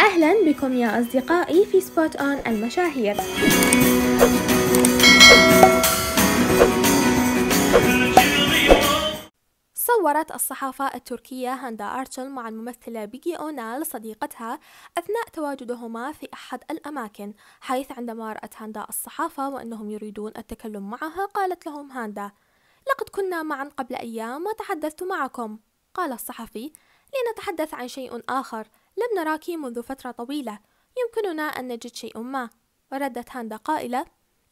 أهلا بكم يا أصدقائي في سبوت أون المشاهير صورت الصحافة التركية هاندا أرتشل مع الممثلة بيجي أونال صديقتها أثناء تواجدهما في أحد الأماكن حيث عندما رأت هاندا الصحافة وأنهم يريدون التكلم معها قالت لهم هاندا لقد كنا معا قبل أيام وتحدثت معكم قال الصحفي لنتحدث عن شيء آخر لم نراك منذ فترة طويلة يمكننا أن نجد شيء ما وردت هاندا قائلة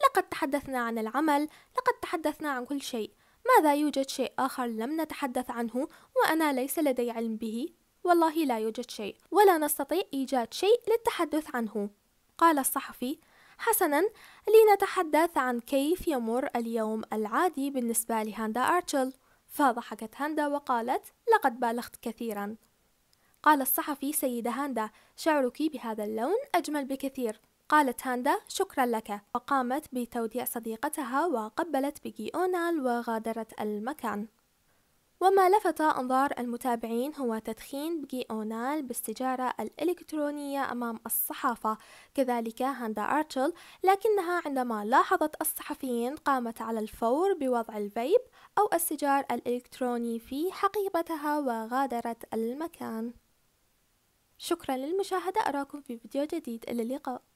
لقد تحدثنا عن العمل لقد تحدثنا عن كل شيء ماذا يوجد شيء آخر لم نتحدث عنه وأنا ليس لدي علم به؟ والله لا يوجد شيء ولا نستطيع إيجاد شيء للتحدث عنه قال الصحفي حسنا لنتحدث عن كيف يمر اليوم العادي بالنسبة لهاندا أرتشل فضحكت هاندا وقالت لقد بالغت كثيرا قال الصحفي سيدة هاندا شعرك بهذا اللون أجمل بكثير قالت هاندا شكرا لك وقامت بتوديع صديقتها وقبلت بجيونال وغادرت المكان وما لفت أنظار المتابعين هو تدخين بقي أونال بالسجارة الإلكترونية أمام الصحافة كذلك هاندا أرتشل لكنها عندما لاحظت الصحفيين قامت على الفور بوضع الفيب أو السجار الإلكتروني في حقيبتها وغادرت المكان شكرا للمشاهدة أراكم في فيديو جديد إلى اللقاء